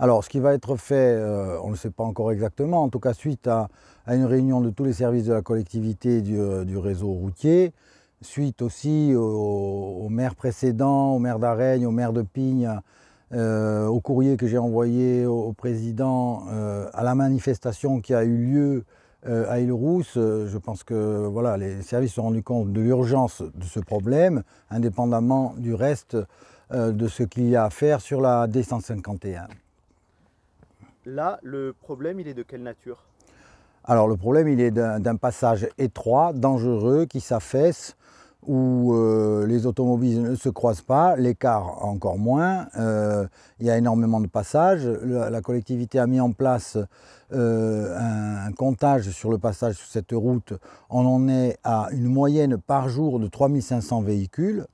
Alors, ce qui va être fait, euh, on ne sait pas encore exactement, en tout cas suite à, une réunion de tous les services de la collectivité euh, du, réseau routier, suite aussi aux au maires précédents, au maire d'Arègne, au maire de Pigne, euh, au courrier que j'ai envoyé au, président, à la manifestation qui a eu lieu à Île-Rousse. Je pense que les services se sont rendus compte de l'urgence de ce problème, indépendamment du reste de ce qu'il y a à faire sur la D151. Là, le problème, il est de quelle nature Alors le problème, il est d'un passage étroit, dangereux, qui s'affaisse, où euh, les automobiles ne se croisent pas, l'écart encore moins. Euh, il y a énormément de passages. la collectivité a mis en place euh, un, un, comptage sur le passage sur cette route. On en est à une moyenne par jour de 3500 véhicules.